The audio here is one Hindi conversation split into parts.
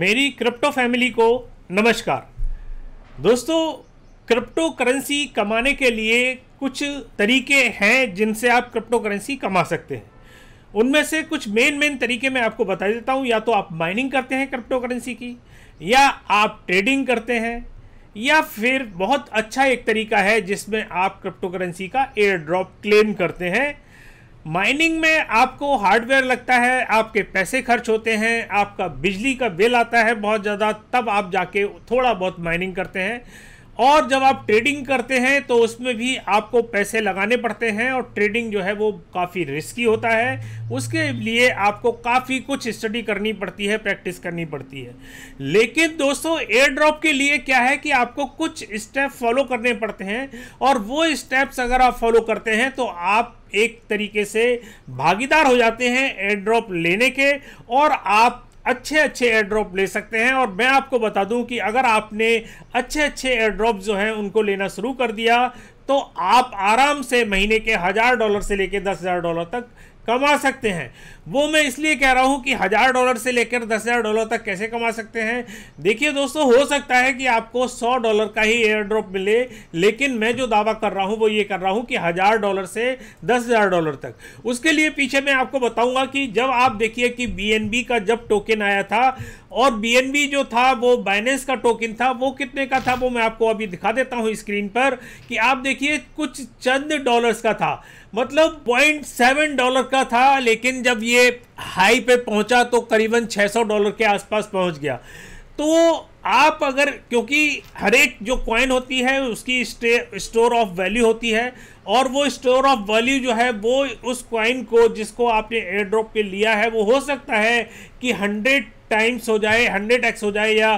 मेरी क्रिप्टो फैमिली को नमस्कार दोस्तों क्रिप्टो करेंसी कमाने के लिए कुछ तरीके हैं जिनसे आप क्रिप्टो करेंसी कमा सकते हैं उनमें से कुछ मेन मेन तरीके मैं आपको बता देता हूं या तो आप माइनिंग करते हैं क्रिप्टो करेंसी की या आप ट्रेडिंग करते हैं या फिर बहुत अच्छा एक तरीका है जिसमें आप क्रिप्टो करेंसी का एयर ड्रॉप क्लेम करते हैं माइनिंग में आपको हार्डवेयर लगता है आपके पैसे खर्च होते हैं आपका बिजली का बिल आता है बहुत ज़्यादा तब आप जाके थोड़ा बहुत माइनिंग करते हैं और जब आप ट्रेडिंग करते हैं तो उसमें भी आपको पैसे लगाने पड़ते हैं और ट्रेडिंग जो है वो काफ़ी रिस्की होता है उसके लिए आपको काफ़ी कुछ स्टडी करनी पड़ती है प्रैक्टिस करनी पड़ती है लेकिन दोस्तों एयर ड्रॉप के लिए क्या है कि आपको कुछ स्टेप फॉलो करने पड़ते हैं और वो स्टेप्स अगर आप फॉलो करते हैं तो आप एक तरीके से भागीदार हो जाते हैं एयर ड्रॉप लेने के और आप अच्छे अच्छे एयर ड्रॉप ले सकते हैं और मैं आपको बता दूं कि अगर आपने अच्छे अच्छे एयर ड्रॉप जो हैं उनको लेना शुरू कर दिया तो आप आराम से महीने के हज़ार डॉलर से लेकर दस हज़ार डॉलर तक कमा सकते हैं वो मैं इसलिए कह रहा हूँ कि हज़ार डॉलर से लेकर दस हज़ार डॉलर तक कैसे कमा सकते हैं देखिए दोस्तों हो सकता है कि आपको सौ डॉलर का ही एयर ड्रॉप मिले लेकिन मैं जो दावा कर रहा हूँ वो ये कर रहा हूँ कि हज़ार डॉलर से दस हज़ार डॉलर तक उसके लिए पीछे मैं आपको बताऊँगा कि जब आप देखिए कि बी का जब टोकन आया था और बी जो था वो बाइनेंस का टोकन था वो कितने का था वो मैं आपको अभी दिखा देता हूँ स्क्रीन पर कि आप देखिए कुछ चंद डॉलर्स का था मतलब पॉइंट सेवन डॉलर का था लेकिन जब ये ये हाई पे पहुंचा तो करीबन 600 डॉलर के आसपास पहुंच गया तो आप अगर क्योंकि हर एक जो कॉइन होती है उसकी स्टोर ऑफ वैल्यू होती है और वो स्टोर ऑफ वैल्यू जो है वो उस कॉइन को जिसको आपने एयर ड्रॉप पे लिया है वो हो सकता है कि हंड्रेड टाइम्स हो जाए हंड्रेड एक्स हो जाए या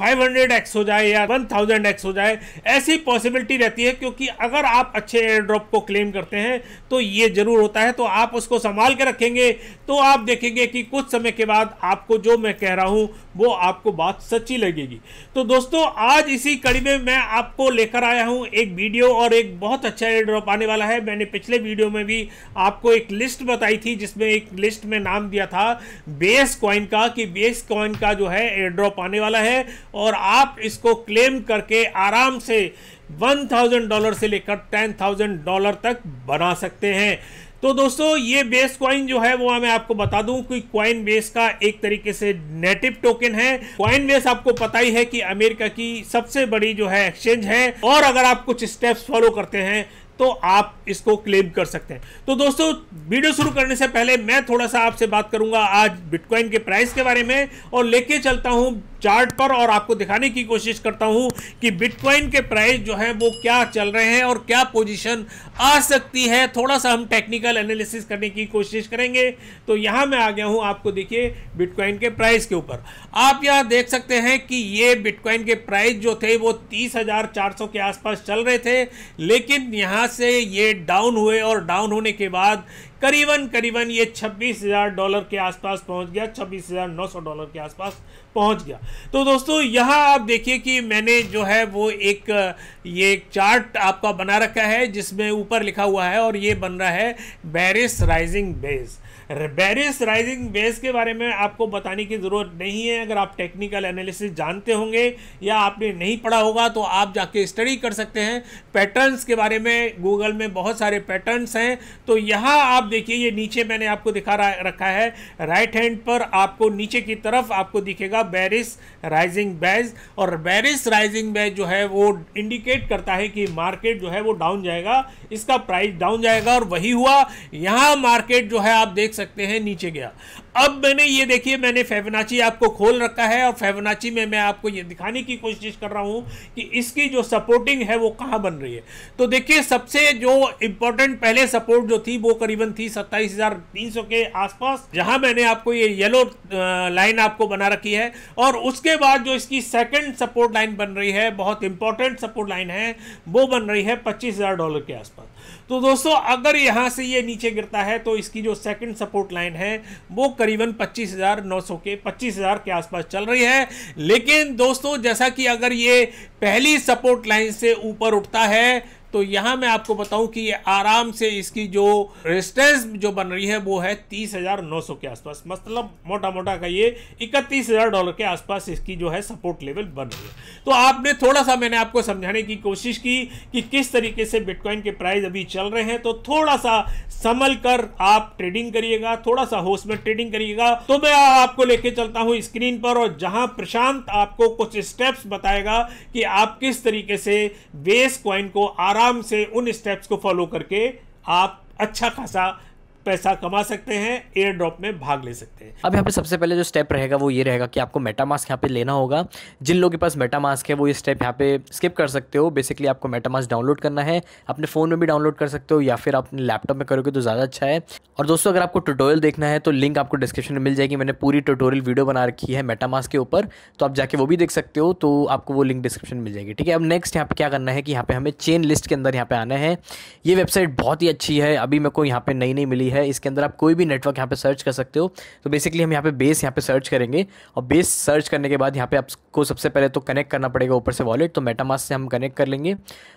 500x हो जाए या 1000x हो जाए ऐसी पॉसिबिलिटी रहती है क्योंकि अगर आप अच्छे एयर ड्रॉप को क्लेम करते हैं तो ये जरूर होता है तो आप उसको संभाल के रखेंगे तो आप देखेंगे कि कुछ समय के बाद आपको जो मैं कह रहा हूँ वो आपको बात सच्ची लगेगी तो दोस्तों आज इसी कड़ी में मैं आपको लेकर आया हूँ एक वीडियो और एक बहुत अच्छा एयर ड्रॉप आने वाला है मैंने पिछले वीडियो में भी आपको एक लिस्ट बताई थी जिसमें एक लिस्ट में नाम दिया था बेस कॉइन का कि बेस कॉइन का जो है एयर ड्रॉप आने वाला है और आप इसको क्लेम करके आराम से वन थाउजेंड डॉलर से लेकर टेन थाउजेंड डॉलर तक बना सकते हैं तो दोस्तों ये बेस क्वाइन जो है वो मैं आपको बता दूं कि क्वाइन बेस का एक तरीके से नेटिव टोकन है क्वाइन बेस आपको पता ही है कि अमेरिका की सबसे बड़ी जो है एक्सचेंज है और अगर आप कुछ स्टेप्स फॉलो करते हैं तो आप इसको क्लेम कर सकते हैं तो दोस्तों वीडियो शुरू करने से पहले मैं थोड़ा सा आपसे बात करूंगा आज बिटकॉइन के प्राइस के बारे में और लेके चलता हूं चार्ट पर और आपको दिखाने की कोशिश करता हूं कि बिटकॉइन के प्राइस जो है वो क्या चल रहे हैं और क्या पोजिशन आ सकती है थोड़ा सा हम टेक्निकल एनालिसिस करने की कोशिश करेंगे तो यहां मैं आ गया हूं आपको देखिए बिटकॉइन के प्राइस के ऊपर आप यहां देख सकते हैं कि ये बिटकॉइन के प्राइस जो थे वो तीस के आसपास चल रहे थे लेकिन यहां से ये डाउन हुए और डाउन होने के बाद करीबन करीबन ये 26,000 डॉलर के आसपास पहुंच गया 26,900 डॉलर के आसपास पहुंच गया तो दोस्तों यहां आप देखिए कि मैंने जो है वो एक ये चार्ट आपका बना रखा है जिसमें ऊपर लिखा हुआ है और ये बन रहा है बैरिस राइजिंग बेस बेरिस राइजिंग बेस के बारे में आपको बताने की ज़रूरत नहीं है अगर आप टेक्निकल एनालिसिस जानते होंगे या आपने नहीं पढ़ा होगा तो आप जाके स्टडी कर सकते हैं पैटर्न्स के बारे में गूगल में बहुत सारे पैटर्न्स हैं तो यहाँ आप देखिए ये नीचे मैंने आपको दिखा रखा है राइट हैंड पर आपको नीचे की तरफ आपको दिखेगा बेरिस राइजिंग बैज और बेरिस राइजिंग बैज जो है वो इंडिकेट करता है कि मार्केट जो है वो डाउन जाएगा इसका प्राइस डाउन जाएगा और वही हुआ यहाँ मार्केट जो है आप देख देख सकते हैं नीचे गया अब मैंने ये देखिए मैंने फेवनाची आपको खोल रखा है और फेवनाची में मैं आपको ये दिखाने की कोशिश कर रहा हूँ कि इसकी जो सपोर्टिंग है वो कहाँ बन रही है तो देखिए सबसे जो इम्पोर्टेंट पहले सपोर्ट जो थी वो करीबन थी सत्ताईस के आसपास जहाँ मैंने आपको ये येलो लाइन आपको बना रखी है और उसके बाद जो इसकी सेकेंड सपोर्ट लाइन बन रही है बहुत इंपॉर्टेंट सपोर्ट लाइन है वो बन रही है पच्चीस डॉलर के आसपास तो दोस्तों अगर यहां से ये नीचे गिरता है तो इसकी जो सेकंड सपोर्ट लाइन है वो करीबन 25,900 के 25,000 के आसपास चल रही है लेकिन दोस्तों जैसा कि अगर ये पहली सपोर्ट लाइन से ऊपर उठता है तो यहाँ मैं आपको बताऊं कि ये आराम से इसकी जो रेजिस्टेंस जो बन रही है वो है तीस हजार नौ सौ के आसपास मतलब मोटा मोटा का ये इकतीस हजार डॉलर के आसपास इसकी जो है सपोर्ट लेवल बन रही है तो आपने थोड़ा सा मैंने आपको समझाने की कोशिश की कि किस तरीके से बिटकॉइन के प्राइस अभी चल रहे हैं तो थोड़ा सा संभल कर आप ट्रेडिंग करिएगा थोड़ा सा होश में ट्रेडिंग करिएगा तो मैं आपको लेके चलता हूँ स्क्रीन पर और जहां प्रशांत आपको कुछ स्टेप्स बताएगा कि आप किस तरीके से बेस क्वाइन को आराम आराम से उन स्टेप्स को फॉलो करके आप अच्छा खासा पैसा कमा सकते हैं एयर ड्रॉप में भाग ले सकते हैं अब यहाँ पे सबसे पहले जो स्टेप रहेगा वो ये रहेगा कि आपको मेटा मास्क यहाँ पे लेना होगा जिन लोगों के पास मेटा मास्क है वो ये स्टेप यहाँ पे स्किप कर सकते हो बेसिकली आपको मेटा मास्क डाउनलोड करना है अपने फ़ोन में भी डाउनलोड कर सकते हो या फिर आप अपने लैपटॉप में करोगे तो ज़्यादा अच्छा है और दोस्तों अगर आपको ट्यूटोरियल देखना है तो लिंक आपको डिस्क्रिप्शन में मिल जाएगी मैंने पूरी ट्यूटोरियल वीडियो बना रखी है मेटा मास्क के ऊपर तो आप जाके वो भी देख सकते हो तो आपको वो लिंक डिस्क्रिप्शन मिल जाएगी ठीक है अब नेक्स्ट यहाँ पे क्या करना है कि यहाँ पे हमें चेन लिस्ट के अंदर यहाँ पे आना है ये वेबसाइट बहुत ही अच्छी है अभी मेरे को यहाँ पे नई नई मिली है इसके अंदर आप कोई भी नेटवर्क यहाँ पे सर्च कर सकते हो तो बेसिकली हम यहाँ पे बेस यहाँ पे सर्च करेंगे और बेस सर्च करने के बाद यहाँ पे आपको सबसे पहले तो कनेक्ट करना पड़ेगा ऊपर से वॉलेट तो मेटामास से हम कनेक्ट कर लेंगे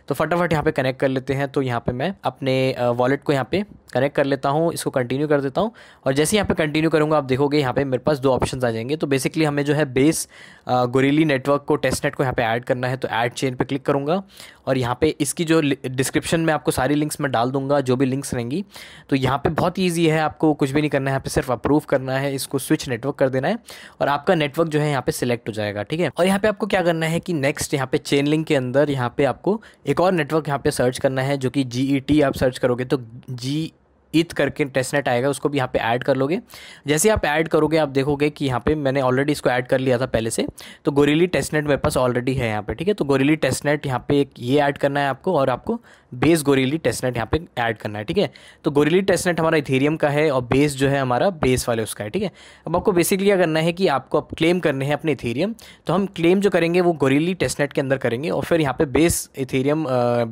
तो फटाफट यहाँ पे कनेक्ट कर लेते हैं तो यहाँ पे मैं अपने वॉलेट को यहाँ पे कनेक्ट कर लेता हूँ इसको कंटिन्यू कर देता हूँ और जैसे यहाँ पे कंटिन्यू करूँगा आप देखोगे यहाँ पे मेरे पास दो ऑप्शन आ जाएंगे तो बेसिकली हमें जो है बेस गोरीली नेटवर्क को टेस्ट नेट को यहाँ पे ऐड करना है तो ऐड चेन पे क्लिक करूँगा और यहाँ पे इसकी जो डिस्क्रिप्शन में आपको सारी लिंक्स मैं डाल दूंगा जो भी लिंक्स रहेंगी तो यहाँ पर बहुत ईजी है आपको कुछ भी नहीं करना है यहाँ पर सिर्फ अप्रूव करना है इसको स्विच नेटवर्क कर देना है और आपका नेटवर्क जो है यहाँ पर सिलेक्ट हो जाएगा ठीक है और यहाँ पर आपको क्या करना है कि नेक्स्ट यहाँ पे चेन लिंक के अंदर यहाँ पे आपको एक और नेटवर्क यहाँ पे सर्च करना है जो कि जी आप सर्च करोगे तो जी ईथ करके टेस्टनेट आएगा उसको भी यहाँ पे ऐड कर लोगे जैसे आप ऐड करोगे आप देखोगे कि यहाँ पे मैंने ऑलरेडी इसको ऐड कर लिया था पहले से तो गोरीली टेस्टनेट मेरे पास ऑलरेडी है यहाँ पे ठीक है तो गोरीली टेस्टनेट यहाँ पे एक ये ऐड करना है आपको और आपको बेस गोरीली टेस्टनेट यहाँ पे ऐड करना है ठीक है तो गोरीली टेस्टनेट हमारा इथेरियम का है और बेस जो है हमारा बेस वाले उसका है ठीक है अब आपको बेसिकली क्या करना है कि आपको अब क्लेम करने हैं अपने इथेरियम तो हम क्लेम जो करेंगे वो गोरीली टेस्टनेट के अंदर करेंगे और फिर यहाँ पे बेस इथेरियम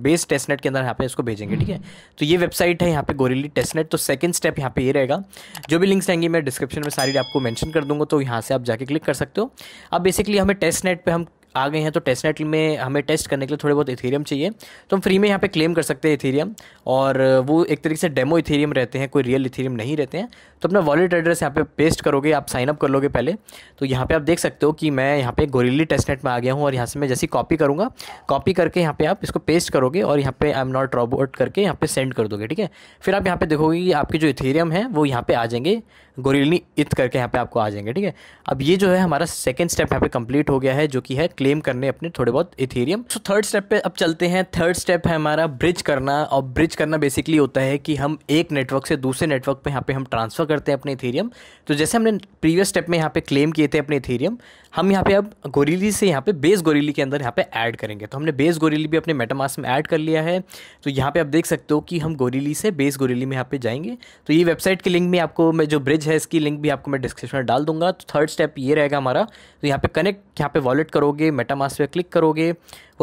बेस टेस्टनेट के अंदर यहाँ पे इसको भेजेंगे ठीक है तो ये वेबसाइट है यहाँ पे गोरीली टेस्टनेट तो सेकंड स्टेप यहाँ पे ये रहेगा जो भी लिंक्स रहेंगे मैं डिस्क्रिप्शन में सारी आपको मैंशन कर दूंगा तो यहाँ से आप जाके क्लिक कर सकते हो अब बेसिकली हमें टेस्ट नेट पर हम आ गए हैं तो टेस्टनेट में हमें टेस्ट करने के लिए थोड़े बहुत इथेरियम चाहिए तो हम फ्री में यहाँ पे क्लेम कर सकते हैं इथेरियम और वो एक तरीके से डेमो इथेरियम रहते हैं कोई रियल इथेरियम नहीं रहते हैं तो अपना वॉलेट एड्रेस यहाँ पे पेस्ट करोगे आप साइन अप कर लोगे पहले तो यहाँ पे आप देख सकते हो कि मैं यहाँ पे गोरीली टेस्टनेट में आ गया हूँ और यहाँ से मैं जैसी कॉपी करूँगा कॉपी करके यहाँ पे आप इसको पेस्ट करोगे और यहाँ पे आई एम नॉट आउट करके यहाँ पे सेंड कर दोगे ठीक है फिर आप यहाँ पे देखोगे कि आपके जो इथेरियम है वो यहाँ पर आ जाएंगे गोरिलनी इत करके यहाँ पे आपको आ जाएंगे ठीक है अब ये जो है हमारा सेकेंड स्टेप यहाँ पे कंप्लीट हो गया है जो कि है क्लेम करने अपने थोड़े बहुत इथेरियम सो थर्ड स्टेप पे अब चलते हैं थर्ड स्टेप है हमारा ब्रिज करना और ब्रिज करना बेसिकली होता है कि हम एक नेटवर्क से दूसरे नेटवर्क पर यहाँ पे हम ट्रांसफ़र करते हैं अपने इथेरियम तो जैसे हमने प्रीवियस स्टेप में यहाँ पे क्लेम किए थे अपने इथेरियम हम यहाँ पे अब गोरीली से यहाँ पे बेस गोरीली के अंदर यहाँ पे ऐड करेंगे तो हमने बेस गोरीली भी अपने मेटामास में ऐड कर लिया है तो यहाँ पे आप देख सकते हो कि हम गोरीली से बेस गोरीली में यहाँ पे जाएंगे तो ये वेबसाइट की लिंक भी आपको मैं जो ब्रिज है इसकी लिंक भी आपको मैं डिस्क्रिप्शन में डाल दूंगा तो थर्ड स्टेप ये रहेगा हमारा तो यहाँ पे कनेक्ट यहाँ पे वॉलेट करोगे मेटामास पे क्लिक करोगे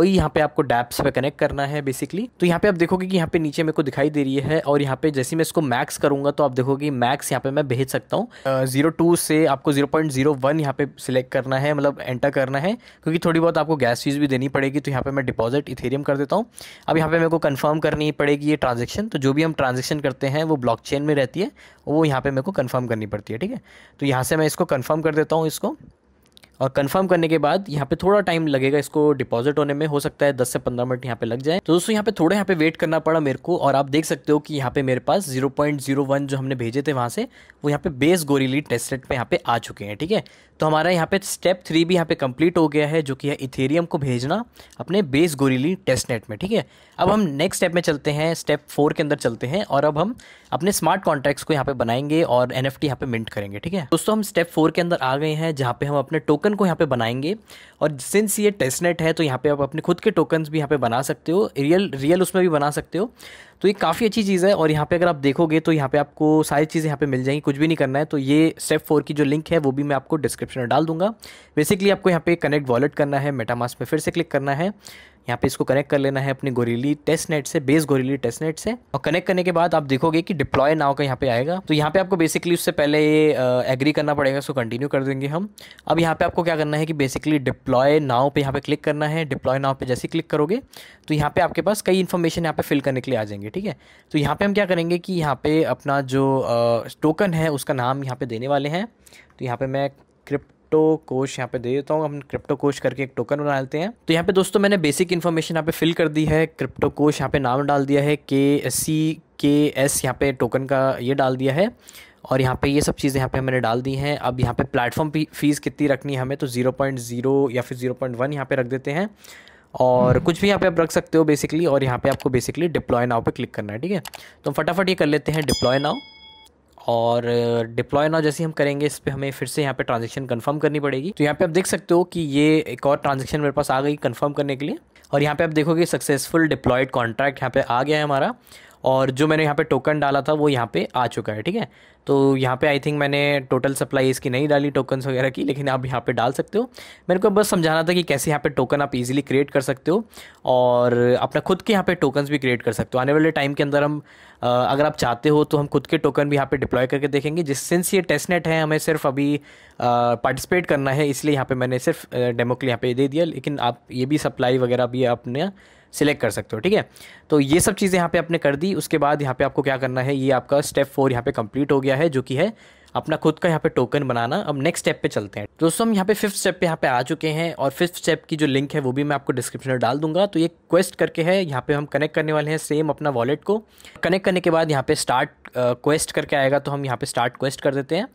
वही यहाँ पे आपको डैप्स पे कनेक्ट करना है बेसिकली तो यहाँ पे आप देखोगे कि यहाँ पे नीचे मेरे को दिखाई दे रही है और यहाँ पे जैसे मैं इसको मैक्स करूंगा तो आप देखोगे मैक्स यहाँ पे मैं भेज सकता हूँ जीरो टू से आपको जीरो पॉइंट जीरो वन यहाँ पे सिलेक्ट करना है मतलब एंटर करना है क्योंकि थोड़ी बहुत आपको गैस फीस भी देनी पड़ेगी तो यहाँ पे मैं डिपॉजिट इथेरियम कर देता हूँ अब यहाँ पे मेरे को कन्फर्म करनी पड़ेगी ये ट्रांजेक्शन तो जो भी हम ट्रांजेक्शन करते हैं वो चेन में रहती है वो यहाँ पे मेरे को कन्फर्म करनी पड़ती है ठीक है तो यहाँ से मैं इसको कन्फर्म कर देता हूँ इसको और कंफर्म करने के बाद यहाँ पे थोड़ा टाइम लगेगा इसको डिपॉजिट होने में हो सकता है दस से पंद्रह मिनट यहाँ पे लग जाए तो दोस्तों यहाँ पे थोड़ा यहाँ पे वेट करना पड़ा मेरे को और आप देख सकते हो कि यहाँ पे मेरे पास 0.01 जो हमने भेजे थे वहाँ से वो यहाँ पे बेस गोरीली टेस्टलेट पे यहाँ पे आ चुके हैं ठीक है तो हमारा यहाँ पे स्टेप थ्री भी यहाँ पे कंप्लीट हो गया है जो कि है इथेरियम को भेजना अपने बेस गोरीली टेस्टनेट में ठीक है अब हम नेक्स्ट स्टेप में चलते हैं स्टेप फोर के अंदर चलते हैं और अब हम अपने स्मार्ट कॉन्ट्रैक्ट्स को यहाँ पे बनाएंगे और एन एफ यहाँ पे मिंट करेंगे ठीक है दोस्तों हम स्टेप फोर के अंदर आ गए हैं जहाँ पे हम अपने टोकन टोकन को यहाँ पे बनाएंगे और सिंस ये टेस्टनेट है तो यहाँ पे आप अपने खुद के टोकन्स भी यहाँ पे बना सकते हो रियल रियल उसमें भी बना सकते हो तो ये काफ़ी अच्छी चीज़ है और यहाँ पे अगर आप देखोगे तो यहाँ पे आपको सारी चीज़ें यहाँ पे मिल जाएंगी कुछ भी नहीं करना है तो ये स्टेप फोर की जो लिंक है वो भी मैं आपको डिस्क्रिप्शन में डाल दूंगा बेसिकली आपको यहाँ पे कनेक्ट वॉलेट करना है मेटामास में फिर से क्लिक करना है यहाँ पे इसको कनेक्ट कर लेना है अपनी गोरीली टेस्ट नेट से बेस गोरीली टेस्ट नेट से और कनेक्ट करने के बाद आप देखोगे कि डिप्लॉय नाव का यहाँ पे आएगा तो यहाँ पे आपको बेसिकली उससे पहले ये एग्री करना पड़ेगा इसको कंटिन्यू कर देंगे हम अब यहाँ पे आपको क्या करना है कि बेसिकली डिप्लॉय नाव पे यहाँ पे क्लिक करना है डिप्लॉय नाव पे जैसे क्लिक करोगे तो यहाँ पे आपके पास कई इन्फॉर्मेशन यहाँ पे फिल करने के लिए आ जाएंगे ठीक है तो यहाँ पे हम क्या करेंगे कि यहाँ पे अपना जो टोकन है उसका नाम यहाँ पे देने वाले हैं तो यहाँ पे मैं क्रिप्ट क्रिप्टो कोश यहाँ पे दे देता हूँ हम क्रिप्टो कोश करके एक टोकन बना लेते हैं तो यहाँ पे दोस्तों मैंने बेसिक इन्फॉर्मेशन यहाँ पे फिल कर दी है क्रिप्टो कोश यहाँ पे नाम डाल दिया है के सी के एस यहाँ पे टोकन का ये डाल दिया है और यहाँ पे ये सब चीज़ें यहाँ पे मैंने डाल दी हैं अब यहाँ पे प्लेटफॉर्म फीस कितनी रखनी है हमें तो ज़ीरो पॉइंट ज़ीरो या फिर ज़ीरो पॉइंट वन यहाँ पे रख देते हैं और कुछ भी यहाँ पे आप रख सकते हो बेसिकली और यहाँ पे आपको बेसिकली डिप्लॉय नाव पे क्लिक करना है ठीक है तो फटाफट ये कर लेते हैं डिप्लॉय नाव और डिप्लॉय नाउ जैसे हम करेंगे इस पर हमें फिर से यहाँ पे ट्रांजेक्शन कन्फर्म करनी पड़ेगी तो यहाँ पे आप देख सकते हो कि ये एक और ट्रांजेक्शन मेरे पास आ गई कन्फर्म करने के लिए और यहाँ पे आप देखोगे सक्सेसफुल डिप्लॉयड कॉन्ट्रैक्ट यहाँ पे आ गया है हमारा और जो मैंने यहाँ पे टोकन डाला था वो यहाँ पे आ चुका है ठीक है तो यहाँ पे आई थिंक मैंने टोटल सप्लाई इसकी नहीं डाली टोकन्स वगैरह की लेकिन आप यहाँ पे डाल सकते हो मेरे को बस समझाना था कि कैसे यहाँ पे टोकन आप इजीली क्रिएट कर सकते हो और अपना खुद के यहाँ पे टोकन्स भी क्रिएट कर सकते हो आने वाले टाइम के अंदर हम अगर आप चाहते हो तो हम खुद के टोकन भी यहाँ पर डिप्लॉय करके देखेंगे जिस सिंस ये टेस्टनेट है हमें सिर्फ अभी पार्टिसिपेट करना है इसलिए यहाँ पर मैंने सिर्फ डेमो के लिए यहाँ पर दे दिया लेकिन आप ये भी सप्लाई वगैरह भी अपने सिलेक्ट कर सकते हो ठीक है तो ये सब चीज़ें यहाँ पे आपने कर दी उसके बाद यहाँ पे आपको क्या करना है ये आपका स्टेप फोर यहाँ पे कंप्लीट हो गया है जो कि है अपना खुद का यहाँ पे टोकन बनाना अब नेक्स्ट स्टेप पे चलते हैं दोस्तों हम यहाँ पे फिफ्थ स्टेप पे यहाँ पे आ चुके हैं और फिफ्थ स्टेप की जो लिंक है वो भी मैं आपको डिस्क्रिप्शन में डाल दूंगा तो ये क्वेस्ट करके है यहाँ पे हम कनेक्ट करने वाले हैं सेम अपना वॉलेट को कनेक्ट करने के बाद यहाँ पे स्टार्ट क्वेस्ट करके आएगा तो हम यहाँ पे स्टार्ट क्वेस्ट कर देते हैं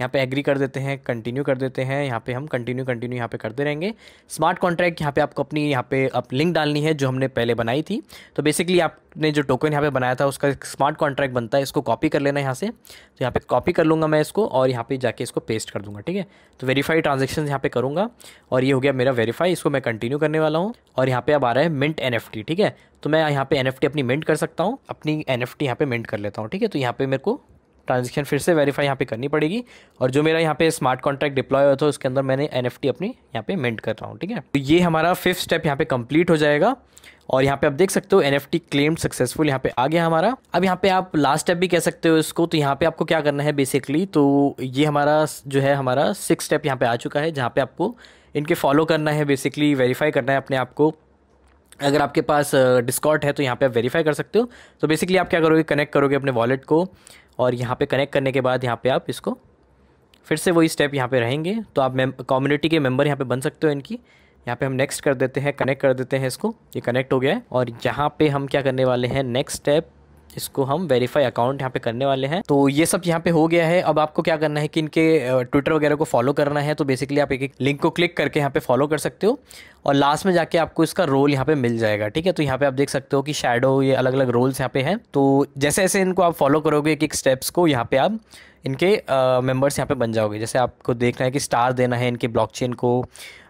यहाँ पे एग्री कर देते हैं कंटिन्यू कर देते हैं यहाँ पे हम कंटिन्यू कंटिन्यू यहाँ पे करते रहेंगे स्मार्ट कॉन्ट्रैक्ट यहाँ पे आपको अपनी यहाँ पे आप लिंक डालनी है जो हमने पहले बनाई थी तो बेसिकली आपने जो टोकन यहाँ पे बनाया था उसका एक स्मार्ट कॉन्ट्रैक्ट बनता है इसको कॉपी कर लेना यहाँ से तो यहाँ पर कॉपी कर लूँगा मैं इसको और यहाँ पर जाके इसको पेस्ट कर दूँगा ठीक है तो वेरीफाई ट्रांजेक्शन यहाँ पर करूँगा और ये हो गया मेरा वेरीफाई इसको मैं कंटिन्यू करने वाला हूँ और यहाँ पर अब आ रहा है मिट एन ठीक है तो मैं यहाँ पे एन अपनी मिंट कर सकता हूँ अपनी एन एफ यहाँ पे मिंट कर लेता हूँ ठीक है तो यहाँ पे मेरे को ट्रांजेक्शन फिर से वेरीफाई यहाँ पे करनी पड़ेगी और जो मेरा यहाँ पे स्मार्ट कॉन्ट्रैक्ट डिप्लॉय हुआ था उसके अंदर मैंने एन अपनी यहाँ पे मेंट कर रहा हूँ ठीक है तो ये हमारा फिफ्थ स्टेप यहाँ पे कंप्लीट हो जाएगा और यहाँ पे आप देख सकते हो एन एफ क्लेम सक्सेसफुल यहाँ पे आ गया हमारा अब यहाँ पे आप लास्ट स्टेप भी कह सकते हो इसको तो यहाँ पे आपको क्या करना है बेसिकली तो ये हमारा जो है हमारा सिक्स स्टेप यहाँ पे आ चुका है जहाँ पे आपको इनके फॉलो करना है बेसिकली वेरीफाई करना है अपने आप को अगर आपके पास डिस्कॉट है तो यहाँ पे आप वेरीफाई कर सकते हो तो बेसिकली आप क्या करोगे कनेक्ट करोगे अपने वॉलेट को और यहाँ पे कनेक्ट करने के बाद यहाँ पे आप इसको फिर से वही स्टेप यहाँ पे रहेंगे तो आप कम्युनिटी के मेंबर यहाँ पे बन सकते हो इनकी यहाँ पे हम नेक्स्ट कर देते हैं कनेक्ट कर देते हैं इसको ये कनेक्ट हो गया है और यहाँ पे हम क्या करने वाले हैं नेक्स्ट स्टेप इसको हम वेरीफाई अकाउंट यहाँ पे करने वाले हैं तो ये सब यहाँ पे हो गया है अब आपको क्या करना है कि इनके ट्विटर वगैरह को फॉलो करना है तो बेसिकली आप एक एक लिंक को क्लिक करके यहाँ पे फॉलो कर सकते हो और लास्ट में जाके आपको इसका रोल यहाँ पे मिल जाएगा ठीक है तो यहाँ पे आप देख सकते हो कि शेडो ये अलग अलग रोल्स यहाँ पे हैं तो जैसे जैसे इनको आप फॉलो करोगे एक एक स्टेप्स को यहाँ पे आप इनके मेंबर्स यहाँ पे बन जाओगे जैसे आपको देखना है कि स्टार देना है इनके ब्लॉकचेन को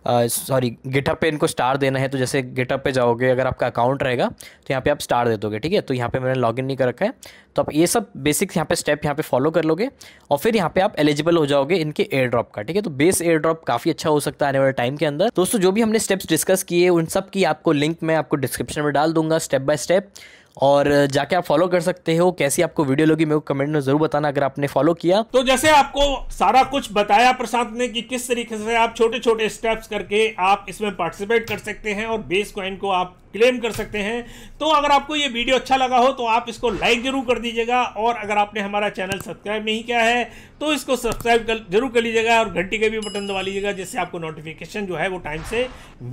सॉरी गिटअप पे इनको स्टार देना है तो जैसे गिटअप पे जाओगे अगर आपका अकाउंट रहेगा तो यहाँ पे आप स्टार दे दोगे ठीक है तो यहाँ पे मैंने लॉगिन नहीं कर रखा है तो आप ये सब बेसिक यहाँ पे स्टेप यहाँ पे फॉलो कर लोगे और फिर यहाँ पे आप एलिजिबल हो जाओगे इनके एयर ड्रॉप का ठीक है तो बेस एयर ड्रॉप काफ़ी अच्छा हो सकता है आने वाले टाइम के अंदर दोस्तों जो भी हमने स्टेप्स डिस्कस किए उन सब की आपको लिंक मैं आपको डिस्क्रिप्शन में डाल दूंगा स्टेप बाय स्टेप और जाके आप फॉलो कर सकते हो कैसी आपको वीडियो लगी मेरे को कमेंट में जरूर बताना अगर आपने फॉलो किया तो जैसे आपको सारा कुछ बताया प्रशांत ने कि किस तरीके से आप छोटे छोटे स्टेप्स करके आप इसमें पार्टिसिपेट कर सकते हैं और बेस क्वाइन को आप क्लेम कर सकते हैं तो अगर आपको ये वीडियो अच्छा लगा हो तो आप इसको लाइक जरूर कर दीजिएगा और अगर आपने हमारा चैनल सब्सक्राइब नहीं किया है तो इसको सब्सक्राइब कर जरूर कर लीजिएगा और घंटी का भी बटन दबा लीजिएगा जिससे आपको नोटिफिकेशन जो है वो टाइम से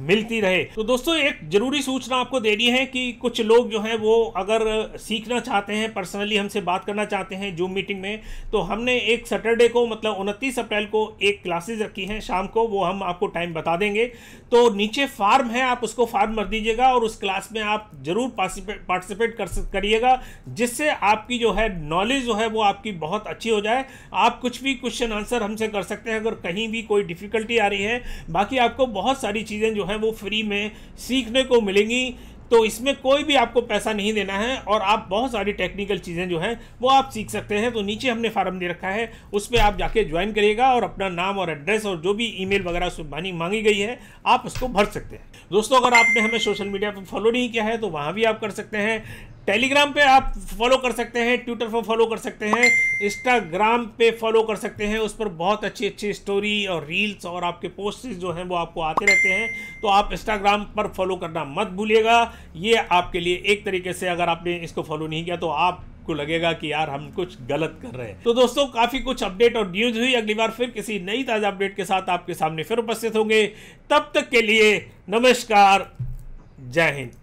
मिलती रहे तो दोस्तों एक जरूरी सूचना आपको देनी है कि कुछ लोग जो है वो अगर सीखना चाहते हैं पर्सनली हमसे बात करना चाहते हैं जूम मीटिंग में तो हमने एक सैटरडे को मतलब उनतीस अप्रैल को एक क्लासेज रखी है शाम को वो हम आपको टाइम बता देंगे तो नीचे फार्म है आप उसको फार्म भर दीजिएगा और उस क्लास में आप ज़रूर पार्टिसिपेट कर करिएगा जिससे आपकी जो है नॉलेज जो है वो आपकी बहुत अच्छी हो जाए आप कुछ भी क्वेश्चन आंसर हमसे कर सकते हैं अगर कहीं भी कोई डिफ़िकल्टी आ रही है बाकी आपको बहुत सारी चीज़ें जो है वो फ्री में सीखने को मिलेंगी तो इसमें कोई भी आपको पैसा नहीं देना है और आप बहुत सारी टेक्निकल चीज़ें जो हैं वो आप सीख सकते हैं तो नीचे हमने फार्म दे रखा है उस पर आप जाके ज्वाइन करिएगा और अपना नाम और एड्रेस और जो भी ई वगैरह सुबानी मांगी गई है आप उसको भर सकते हैं दोस्तों अगर आपने हमें सोशल मीडिया पर फॉलो नहीं किया है तो वहाँ भी आप कर सकते हैं टेलीग्राम पे आप फॉलो कर सकते हैं ट्विटर पर फॉलो कर सकते हैं इंस्टाग्राम पे फॉलो कर सकते हैं उस पर बहुत अच्छी अच्छी स्टोरी और रील्स और आपके पोस्ट जो हैं वो आपको आते रहते हैं तो आप इंस्टाग्राम पर फॉलो करना मत भूलिएगा ये आपके लिए एक तरीके से अगर आपने इसको फॉलो नहीं किया तो आप को लगेगा कि यार हम कुछ गलत कर रहे हैं तो दोस्तों काफी कुछ अपडेट और न्यूज हुई अगली बार फिर किसी नई ताजा अपडेट के साथ आपके सामने फिर उपस्थित होंगे तब तक के लिए नमस्कार जय हिंद